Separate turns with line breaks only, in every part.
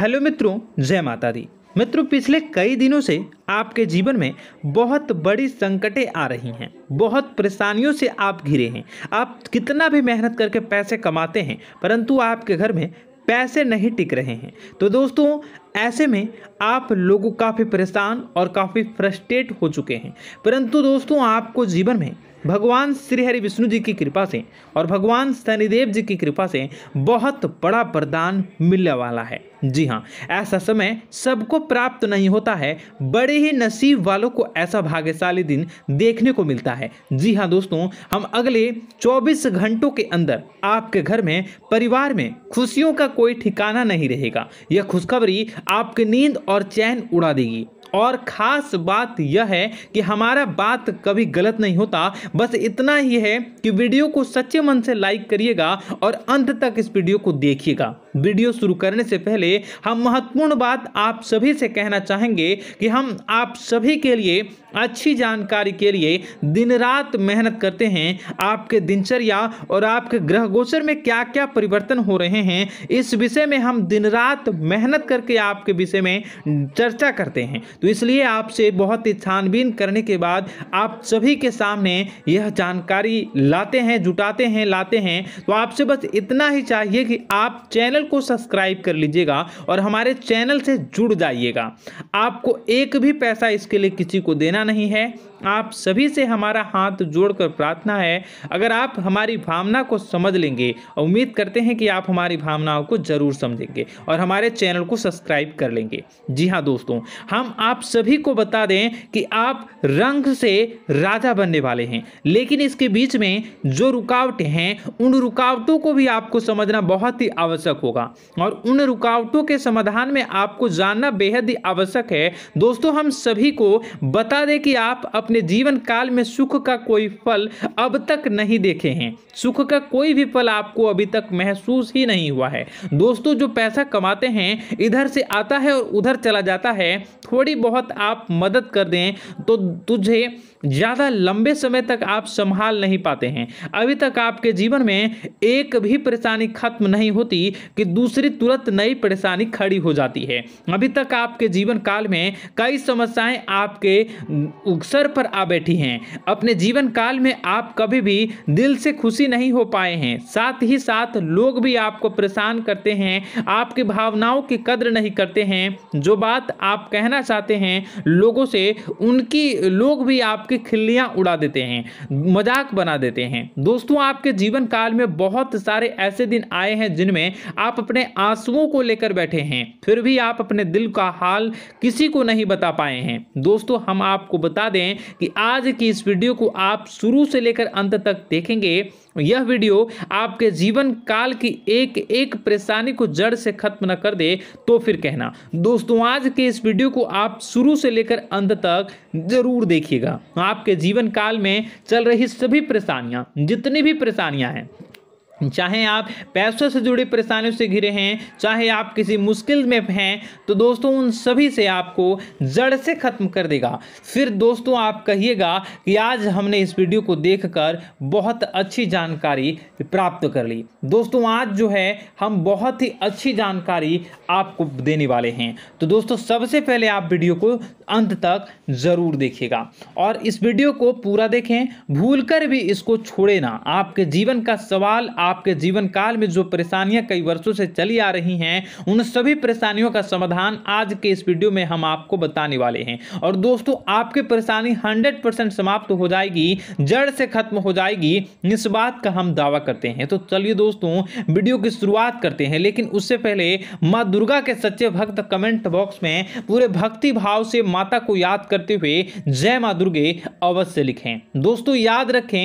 hello मित्रों जय माता दी मित्रों पिछले कई दिनों से आपके जीवन में बहुत बड़ी संकटें आ रही हैं बहुत परेशानियों से आप घिरे हैं आप कितना भी मेहनत करके पैसे कमाते हैं परंतु आपके घर में पैसे नहीं टिक रहे हैं तो दोस्तों ऐसे में आप लोग काफ़ी परेशान और काफ़ी फ्रस्ट्रेट हो चुके हैं परंतु दोस्तों आपको जीवन में भगवान श्री हरि विष्णु जी की कृपा से और भगवान शनिदेव जी की कृपा से बहुत बड़ा वरदान मिलने वाला है जी हाँ ऐसा समय सबको प्राप्त नहीं होता है बड़े ही नसीब वालों को ऐसा भाग्यशाली दिन देखने को मिलता है जी हाँ दोस्तों हम अगले 24 घंटों के अंदर आपके घर में परिवार में खुशियों का कोई ठिकाना नहीं रहेगा यह खुशखबरी आपकी नींद और चैन उड़ा देगी और ख़ास बात यह है कि हमारा बात कभी गलत नहीं होता बस इतना ही है कि वीडियो को सच्चे मन से लाइक करिएगा और अंत तक इस वीडियो को देखिएगा वीडियो शुरू करने से पहले हम महत्वपूर्ण बात आप सभी से कहना चाहेंगे कि हम आप सभी के लिए अच्छी जानकारी के लिए दिन रात मेहनत करते हैं आपके दिनचर्या और आपके ग्रह गोचर में क्या क्या परिवर्तन हो रहे हैं इस विषय में हम दिन रात मेहनत करके आपके विषय में चर्चा करते हैं तो इसलिए आपसे बहुत ही छानबीन करने के बाद आप सभी के सामने यह जानकारी लाते हैं जुटाते हैं लाते हैं तो आपसे बस इतना ही चाहिए कि आप चैनल चैनल को सब्सक्राइब कर लीजिएगा और हमारे चैनल से जुड़ जाइएगा आपको एक भी पैसा इसके लिए किसी को देना नहीं है आप सभी से हमारा हाथ जोड़कर प्रार्थना है अगर आप हमारी भावना को समझ लेंगे उम्मीद करते हैं कि आप हमारी भावनाओं को ज़रूर समझेंगे और हमारे चैनल को सब्सक्राइब कर लेंगे जी हाँ दोस्तों हम आप सभी को बता दें कि आप रंग से राजा बनने वाले हैं लेकिन इसके बीच में जो रुकावटें हैं उन रुकावटों को भी आपको समझना बहुत ही आवश्यक होगा होगा और उन रुकावटों के समाधान में आपको जानना बेहद ही आवश्यक है दोस्तों हम सभी को बता दें कि आप अपने जीवन काल में सुख का कोई फल अब तक नहीं देखे हैं सुख का कोई भी फल आपको अभी तक महसूस ही नहीं हुआ है दोस्तों जो पैसा कमाते हैं इधर से आता है और उधर चला जाता है थोड़ी बहुत आप मदद कर दें तो तुझे ज़्यादा लंबे समय तक आप संभाल नहीं पाते हैं अभी तक आपके जीवन में एक भी परेशानी खत्म नहीं होती कि दूसरी तुरंत नई परेशानी खड़ी हो जाती है अभी तक आपके जीवन काल में कई समस्याएं आपके सर पर आ बैठी हैं अपने जीवन काल में आप कभी भी दिल से खुशी नहीं हो पाए हैं साथ ही साथ लोग भी आपको परेशान करते हैं आपकी भावनाओं की कद्र नहीं करते हैं जो बात आप कहना चाहते हैं लोगों से उनकी लोग भी आप आपकी खिल्लियाँ उड़ा देते हैं मजाक बना देते हैं दोस्तों आपके जीवन काल में बहुत सारे ऐसे दिन आए हैं जिनमें आप अपने आंसुओं को लेकर बैठे हैं फिर भी आप अपने दिल का हाल किसी को नहीं बता पाए हैं दोस्तों हम आपको बता दें कि आज की इस वीडियो को आप शुरू से लेकर अंत तक देखेंगे यह वीडियो आपके जीवन काल की एक एक परेशानी को जड़ से खत्म न कर दे तो फिर कहना दोस्तों आज के इस वीडियो को आप शुरू से लेकर अंत तक जरूर देखिएगा आपके जीवन काल में चल रही सभी परेशानियां जितनी भी परेशानियां हैं चाहे आप पैसों से जुड़ी परेशानियों से घिरे हैं चाहे आप किसी मुश्किल में हैं तो दोस्तों उन सभी से आपको जड़ से ख़त्म कर देगा फिर दोस्तों आप कहिएगा कि आज हमने इस वीडियो को देखकर बहुत अच्छी जानकारी प्राप्त कर ली दोस्तों आज जो है हम बहुत ही अच्छी जानकारी आपको देने वाले हैं तो दोस्तों सबसे पहले आप वीडियो को अंत तक ज़रूर देखिएगा और इस वीडियो को पूरा देखें भूल भी इसको छोड़े ना आपके जीवन का सवाल आप आपके जीवन काल में जो परेशानियां कई वर्षों से चली आ रही हैं उन सभी परेशानियों का समाधान आज के इस वीडियो में हम आपको बताने वाले हैं और दोस्तों आपकी परेशानी हंड्रेड परसेंट समाप्त हो जाएगी जड़ से खत्म हो जाएगी इस बात का हम दावा करते हैं तो चलिए दोस्तों वीडियो की शुरुआत करते हैं लेकिन उससे पहले माँ दुर्गा के सच्चे भक्त कमेंट बॉक्स में पूरे भक्ति भाव से माता को याद करते हुए जय माँ दुर्गे अवश्य लिखें दोस्तों याद रखें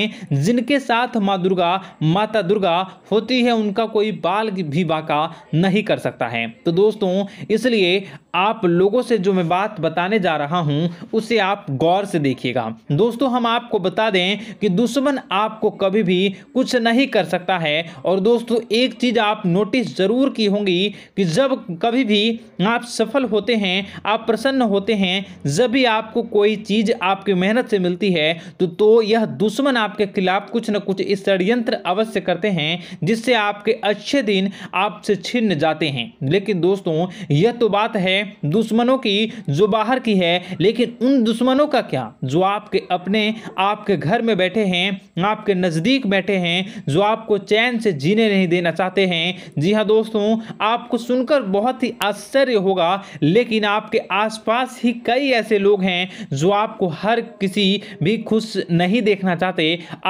जिनके साथ माँ दुर्गा माता दुर्गा बाका होती है उनका कोई बाल भी बाका नहीं कर सकता है तो दोस्तों इसलिए आप लोगों से जो मैं बात बताने जा रहा हूं उसे आप गौर से देखिएगा दोस्तों हम आपको बता दें कि दुश्मन आपको कभी भी कुछ नहीं कर सकता है और दोस्तों एक चीज़ आप नोटिस ज़रूर की होंगी कि जब कभी भी आप सफल होते हैं आप प्रसन्न होते हैं जब भी आपको कोई चीज़ आपकी मेहनत से मिलती है तो तो यह दुश्मन आपके खिलाफ कुछ ना कुछ इस षडयंत्र अवश्य करते हैं जिससे आपके अच्छे दिन आपसे छिन्न जाते हैं लेकिन दोस्तों यह तो बात है दुश्मनों की जो बाहर की है लेकिन उन दुश्मनों का क्या जो आपके अपने आपके घर में बैठे हैं आपके नज़दीक बैठे हैं जो आपको चैन से जीने नहीं देना चाहते हैं जी हाँ दोस्तों आपको सुनकर बहुत ही आश्चर्य होगा लेकिन आपके आसपास ही कई ऐसे लोग हैं जो आपको हर किसी भी खुश नहीं देखना चाहते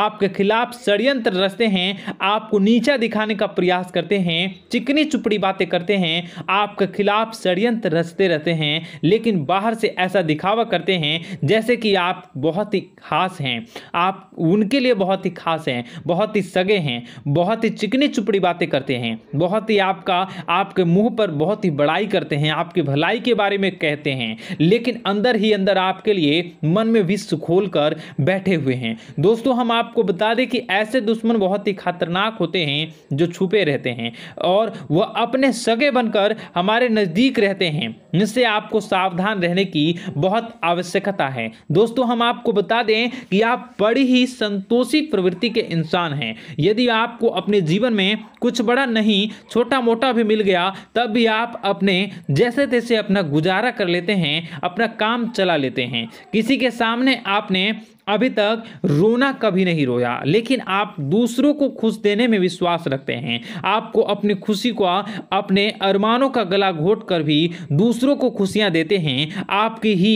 आपके खिलाफ षडयंत्र रचते हैं आपको नीचा दिखाने का प्रयास करते हैं चिकनी चुपड़ी बातें करते हैं आपके खिलाफ षडयंत्र हंसते रहते हैं लेकिन बाहर से ऐसा दिखावा करते हैं जैसे कि आप बहुत ही खास हैं आप उनके लिए बहुत ही खास हैं बहुत ही सगे हैं बहुत ही चिकनी चुपड़ी बातें करते हैं बहुत ही आपका आपके मुंह पर बहुत ही बड़ाई करते हैं आपकी भलाई के बारे में कहते हैं लेकिन अंदर ही अंदर आपके लिए मन में विश्व खोल कर बैठे हुए हैं दोस्तों हम आपको बता दें कि ऐसे दुश्मन बहुत ही खतरनाक होते हैं जो छुपे रहते हैं और वह अपने सगे बनकर हमारे नज़दीक रहते हैं जिससे आपको सावधान रहने की बहुत आवश्यकता है दोस्तों हम आपको बता दें कि आप बड़ी ही संतोषी प्रवृत्ति के इंसान हैं यदि आपको अपने जीवन में कुछ बड़ा नहीं छोटा मोटा भी मिल गया तब भी आप अपने जैसे तैसे अपना गुजारा कर लेते हैं अपना काम चला लेते हैं किसी के सामने आपने अभी तक रोना कभी नहीं रोया लेकिन आप दूसरों को खुश देने में विश्वास रखते हैं आपको अपनी खुशी को अपने अरमानों का गला घोट कर भी दूसरों को खुशियां देते हैं आपकी ही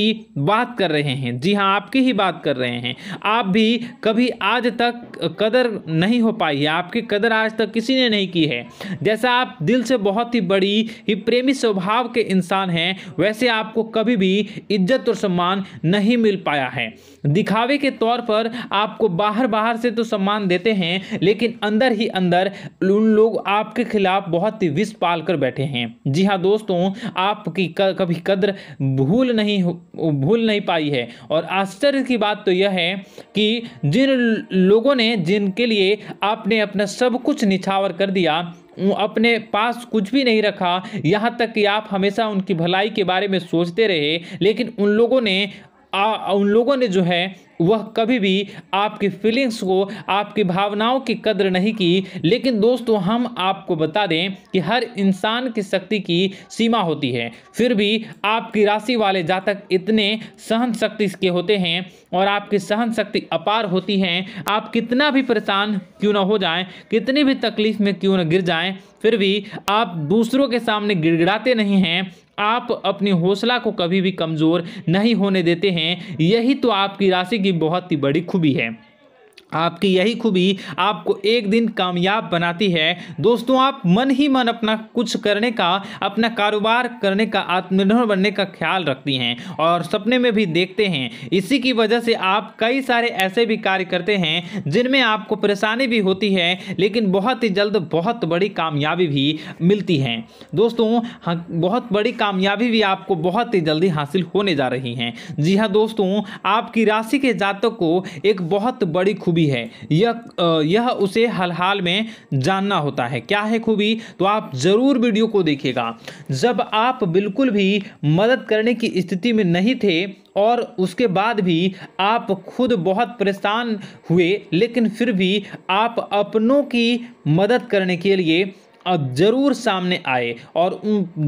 बात कर रहे हैं जी हाँ आपकी ही बात कर रहे हैं आप भी कभी आज तक कदर नहीं हो पाई है आपकी कदर आज तक किसी ने नहीं की है जैसा आप दिल से बहुत ही बड़ी ही प्रेमी स्वभाव के इंसान हैं वैसे आपको कभी भी इज्जत और सम्मान नहीं मिल पाया है दिखावे के तौर पर आपको बाहर बाहर से तो सम्मान देते हैं लेकिन अंदर ही अंदर उन लोग आपके खिलाफ बहुत ही विष पाल कर बैठे हैं जी हाँ दोस्तों आपकी कभी कद्र भूल नहीं भूल नहीं पाई है और आश्चर्य की बात तो यह है कि जिन लोगों ने जिनके लिए आपने अपना सब कुछ निछावर कर दिया अपने पास कुछ भी नहीं रखा यहाँ तक कि आप हमेशा उनकी भलाई के बारे में सोचते रहे लेकिन उन लोगों ने आ, उन लोगों ने जो है वह कभी भी आपकी फीलिंग्स को आपकी भावनाओं की कदर नहीं की लेकिन दोस्तों हम आपको बता दें कि हर इंसान की शक्ति की सीमा होती है फिर भी आपकी राशि वाले जातक इतने सहन शक्ति के होते हैं और आपकी सहन शक्ति अपार होती है आप कितना भी परेशान क्यों ना हो जाएं कितनी भी तकलीफ़ में क्यों ना गिर जाएं फिर भी आप दूसरों के सामने गिड़गिड़ाते नहीं हैं आप अपनी हौसला को कभी भी कमज़ोर नहीं होने देते हैं यही तो आपकी राशि की बहुत ही बड़ी खूबी है आपकी यही खूबी आपको एक दिन कामयाब बनाती है दोस्तों आप मन ही मन अपना कुछ करने का अपना कारोबार करने का आत्मनिर्भर बनने का ख्याल रखती हैं और सपने में भी देखते हैं इसी की वजह से आप कई सारे ऐसे भी कार्य करते हैं जिनमें आपको परेशानी भी होती है लेकिन बहुत ही जल्द बहुत बड़ी कामयाबी भी मिलती है दोस्तों हाँ, बहुत बड़ी कामयाबी भी आपको बहुत ही जल्दी हासिल होने जा रही हैं जी हाँ दोस्तों आपकी राशि के जातक को एक बहुत बड़ी खूबी खूबी है यह यह उसे हल हाल में जानना होता है क्या है खूबी तो आप ज़रूर वीडियो को देखिएगा जब आप बिल्कुल भी मदद करने की स्थिति में नहीं थे और उसके बाद भी आप खुद बहुत परेशान हुए लेकिन फिर भी आप अपनों की मदद करने के लिए अब ज़रूर सामने आए और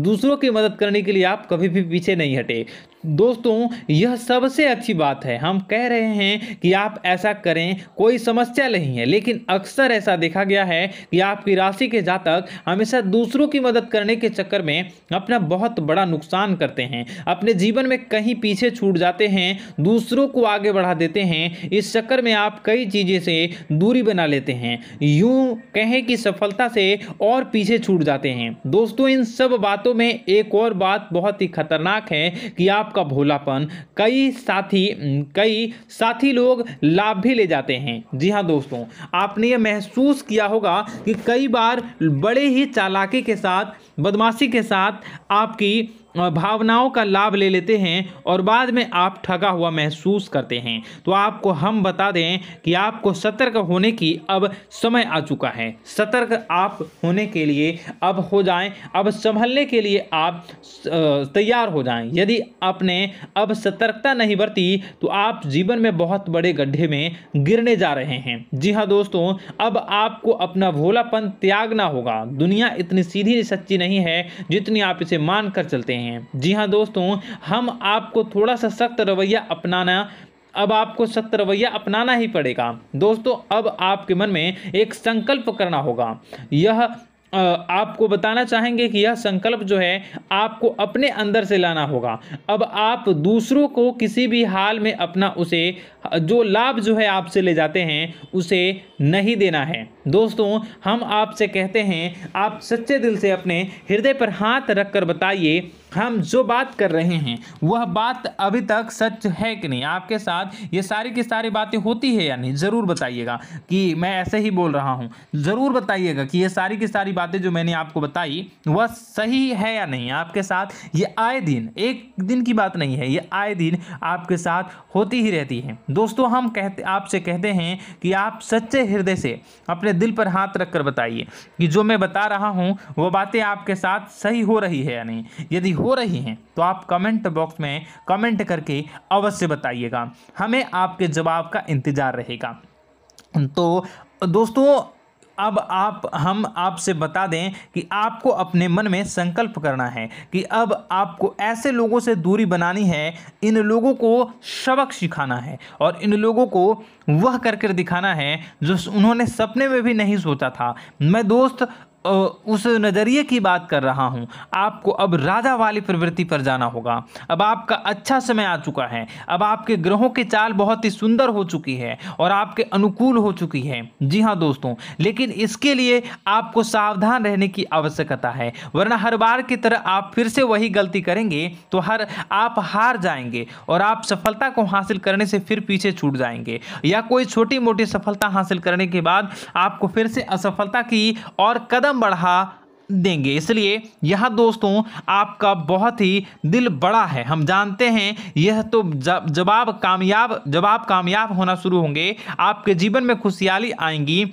दूसरों की मदद करने के लिए आप कभी भी पीछे नहीं हटे दोस्तों यह सबसे अच्छी बात है हम कह रहे हैं कि आप ऐसा करें कोई समस्या नहीं है लेकिन अक्सर ऐसा देखा गया है कि आपकी राशि के जातक हमेशा दूसरों की मदद करने के चक्कर में अपना बहुत बड़ा नुकसान करते हैं अपने जीवन में कहीं पीछे छूट जाते हैं दूसरों को आगे बढ़ा देते हैं इस चक्कर में आप कई चीज़ें से दूरी बना लेते हैं यूँ कहें कि सफलता से और पीछे छूट जाते हैं दोस्तों इन सब बातों में एक और बात बहुत ही खतरनाक है कि आप आपका भोलापन कई साथी कई साथी लोग लाभ भी ले जाते हैं जी हाँ दोस्तों आपने ये महसूस किया होगा कि कई बार बड़े ही चालाकी के साथ बदमाशी के साथ आपकी भावनाओं का लाभ ले लेते हैं और बाद में आप ठगा हुआ महसूस करते हैं तो आपको हम बता दें कि आपको सतर्क होने की अब समय आ चुका है सतर्क आप होने के लिए अब हो जाएं अब संभलने के लिए आप तैयार हो जाएं यदि आपने अब सतर्कता नहीं बरती तो आप जीवन में बहुत बड़े गड्ढे में गिरने जा रहे हैं जी हाँ दोस्तों अब आपको अपना भोलापन त्यागना होगा दुनिया इतनी सीधी सच्ची नहीं है जितनी आप इसे मान कर चलते हैं हैं जी हाँ दोस्तों हम आपको थोड़ा सा सख्त रवैया अपनाना अब आपको सख्त रवैया अपनाना ही पड़ेगा दोस्तों अब आपके मन में एक संकल्प करना होगा यह आपको बताना चाहेंगे कि यह संकल्प जो है आपको अपने अंदर से लाना होगा अब आप दूसरों को किसी भी हाल में अपना उसे जो लाभ जो है आपसे ले जाते हैं उसे नहीं देना है दोस्तों हम आपसे कहते हैं आप सच्चे दिल से अपने हृदय पर हाथ रखकर बताइए हम जो बात कर रहे हैं वह बात अभी तक सच है कि नहीं आपके साथ ये सारी की सारी बातें होती है या नहीं ज़रूर बताइएगा कि मैं ऐसे ही बोल रहा हूँ ज़रूर बताइएगा कि ये सारी की सारी बातें जो मैंने आपको बताई वह सही है या नहीं आपके साथ ये आए दिन एक दिन की बात नहीं है ये आए दिन आपके साथ होती ही रहती है दोस्तों हम कहते आपसे कहते हैं कि आप सच्चे हृदय से अपने दिल पर हाथ रख कर बताइए कि जो मैं बता रहा हूँ वह बातें आपके साथ सही हो रही है या नहीं यदि हो रही हैं तो आप कमेंट बॉक्स में कमेंट करके अवश्य बताइएगा हमें आपके जवाब का इंतज़ार रहेगा तो दोस्तों अब आप हम आपसे बता दें कि आपको अपने मन में संकल्प करना है कि अब आपको ऐसे लोगों से दूरी बनानी है इन लोगों को सबक सिखाना है और इन लोगों को वह करके दिखाना है जो उन्होंने सपने में भी नहीं सोचा था मैं दोस्त उस नज़रिए की बात कर रहा हूँ आपको अब राजा वाली प्रवृत्ति पर जाना होगा अब आपका अच्छा समय आ चुका है अब आपके ग्रहों की चाल बहुत ही सुंदर हो चुकी है और आपके अनुकूल हो चुकी है जी हाँ दोस्तों लेकिन इसके लिए आपको सावधान रहने की आवश्यकता है वरना हर बार की तरह आप फिर से वही गलती करेंगे तो हर आप हार जाएंगे और आप सफलता को हासिल करने से फिर पीछे छूट जाएंगे या कोई छोटी मोटी सफलता हासिल करने के बाद आपको फिर से असफलता की और कदम 增加。देंगे इसलिए यह दोस्तों आपका बहुत ही दिल बड़ा है हम जानते हैं यह तो जब आप कामयाब जब आप कामयाब होना शुरू होंगे आपके जीवन में खुशहाली आएंगी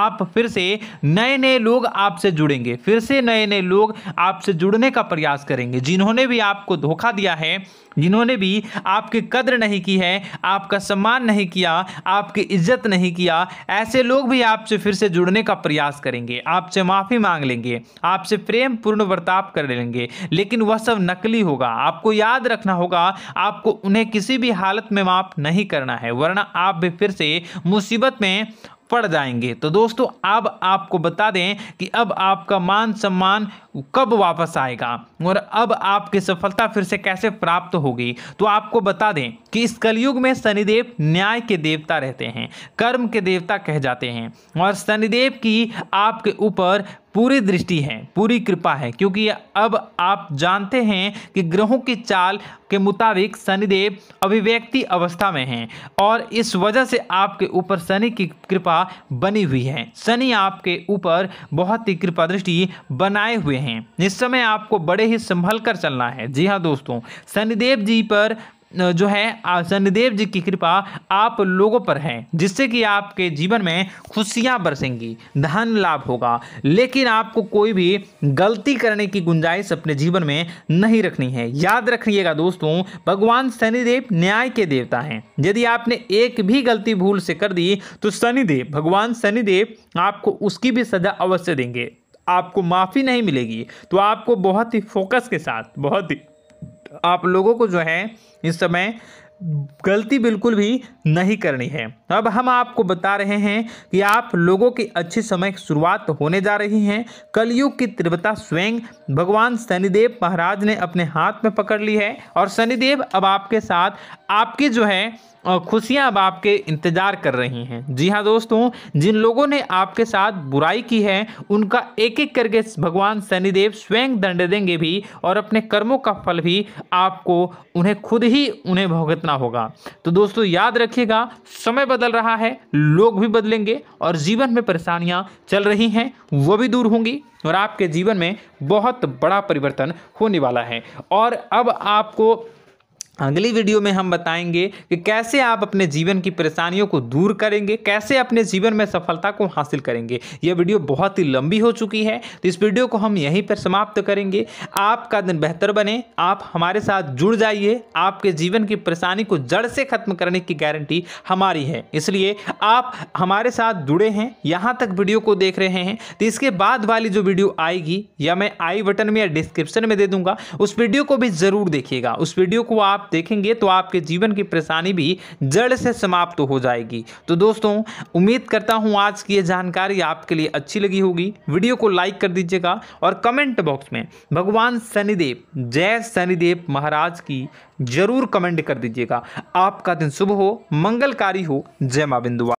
आप फिर से नए नए लोग आपसे जुड़ेंगे फिर से नए नए लोग आपसे जुड़ने का प्रयास करेंगे जिन्होंने भी आपको धोखा दिया है जिन्होंने भी आपकी कद्र नहीं की है आपका सम्मान नहीं किया आपकी इज्जत नहीं किया ऐसे लोग भी आपसे फिर से जुड़ने का प्रयास करेंगे आपसे माफ़ी मांग लेंगे आपसे प्रेम पूर्ण वर्ताव कर लेंगे लेकिन वह सब नकली होगा आपको याद रखना होगा आपको उन्हें किसी भी हालत में माफ नहीं करना है वरना आप भी फिर से मुसीबत में पड़ जाएंगे तो दोस्तों अब आपको बता दें कि अब आपका मान सम्मान कब वापस आएगा और अब आपकी सफलता फिर से कैसे प्राप्त होगी तो आपको बता दें कि इस कलयुग में शनिदेव न्याय के देवता रहते हैं कर्म के देवता कह जाते हैं और शनिदेव की आपके ऊपर पूरी दृष्टि है पूरी कृपा है क्योंकि अब आप जानते हैं कि ग्रहों की चाल के मुताबिक शनिदेव अभिव्यक्ति अवस्था में हैं और इस वजह से आपके ऊपर शनि की कृपा बनी हुई है शनि आपके ऊपर बहुत ही कृपा दृष्टि बनाए हुए हैं इस समय आपको बड़े ही संभल कर चलना है जी हाँ दोस्तों शनिदेव जी पर जो है शनिदेव जी की कृपा आप लोगों पर है जिससे कि आपके जीवन में खुशियां बरसेंगी धन लाभ होगा लेकिन आपको कोई भी गलती करने की गुंजाइश अपने जीवन में नहीं रखनी है याद रखिएगा दोस्तों भगवान शनिदेव न्याय के देवता हैं यदि आपने एक भी गलती भूल से कर दी तो शनिदेव भगवान शनिदेव आपको उसकी भी सजा अवश्य देंगे आपको माफ़ी नहीं मिलेगी तो आपको बहुत ही फोकस के साथ बहुत ही आप लोगों को जो है इस समय गलती बिल्कुल भी नहीं करनी है अब हम आपको बता रहे हैं कि आप लोगों के अच्छे समय की शुरुआत होने जा रही हैं कलयुग की तीव्रता स्वयं भगवान शनिदेव महाराज ने अपने हाथ में पकड़ ली है और शनिदेव अब आपके साथ आपकी जो है खुशियां अब आपके इंतज़ार कर रही हैं जी हाँ दोस्तों जिन लोगों ने आपके साथ बुराई की है उनका एक एक करके भगवान शनिदेव स्वयं दंड देंगे भी और अपने कर्मों का फल भी आपको उन्हें खुद ही उन्हें भुगतना कितना होगा तो दोस्तों याद रखिएगा समय बदल रहा है लोग भी बदलेंगे और जीवन में परेशानियां चल रही हैं वो भी दूर होंगी और आपके जीवन में बहुत बड़ा परिवर्तन होने वाला है और अब आपको अगली वीडियो में हम बताएंगे कि कैसे आप अपने जीवन की परेशानियों को दूर करेंगे कैसे अपने जीवन में सफलता को हासिल करेंगे यह वीडियो बहुत ही लंबी हो चुकी है तो इस वीडियो को हम यहीं पर समाप्त करेंगे आपका दिन बेहतर बने आप हमारे साथ जुड़ जाइए आपके जीवन की परेशानी को जड़ से खत्म करने की गारंटी हमारी है इसलिए आप हमारे साथ जुड़े हैं यहाँ तक वीडियो को देख रहे हैं तो इसके बाद वाली जो वीडियो आएगी या मैं आई बटन में या डिस्क्रिप्शन में दे दूंगा उस वीडियो को भी ज़रूर देखिएगा उस वीडियो को आप देखेंगे तो आपके जीवन की परेशानी भी जड़ से समाप्त हो जाएगी तो दोस्तों उम्मीद करता हूँ आज की ये जानकारी आपके लिए अच्छी लगी होगी वीडियो को लाइक कर दीजिएगा और कमेंट बॉक्स में भगवान शनिदेव जय शनिदेव महाराज की जरूर कमेंट कर दीजिएगा आपका दिन शुभ हो मंगलकारी हो जय माँ बिंदुआ